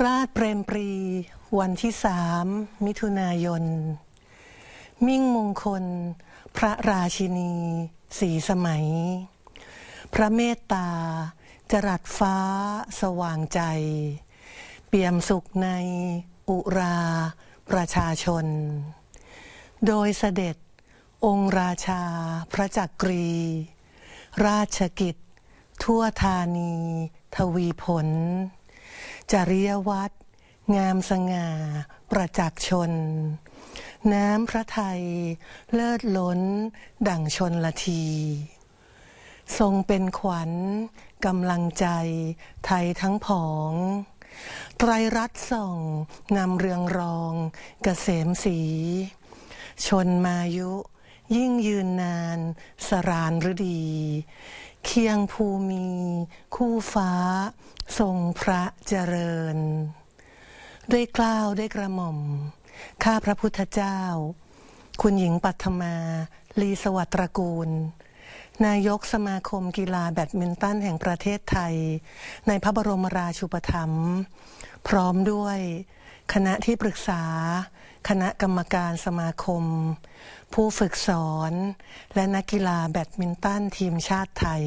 ราชเปรมปรี วันที่สามมิถุนายนมิ่งมงคล พระราชินี สีสมัย พระเมตตา จรัสฟ้าสว่างใจ เปี่ยมสุขใน อุรา ประชาชน โดยเสด็จ องค์ราชา พระจักรีราชกิจทั่วธานี ทวีผลจริยวัตรงามสง่าประจักษ์ชน น้ำพระไทยเลิศล้น ดั่งชนละที ทรงเป็นขวัญกำลังใจ ไทยทั้งผอง ไตรรัตน์ส่องนำเรืองรองกเกษมสีชนมายุ ยิ่งยืนนาน สรานฤดีเคียงภูมี คู่ฟ้าทรงพระเจริญ ด้วยกล้าวด้วยกระหม่อมข้าพระพุทธเจ้า คุณหญิงปัทมา ลีสวัสตระกูล นายกสมาคมกีฬาแบดมินตันแห่งประเทศไทย ในพระบรมราชูปถัมภ์พร้อมด้วย คณะที่ปรึกษา คณะกรรมการสมาคม ผู้ฝึกสอนและนักกีฬาแบดมินตันทีมชาติไทย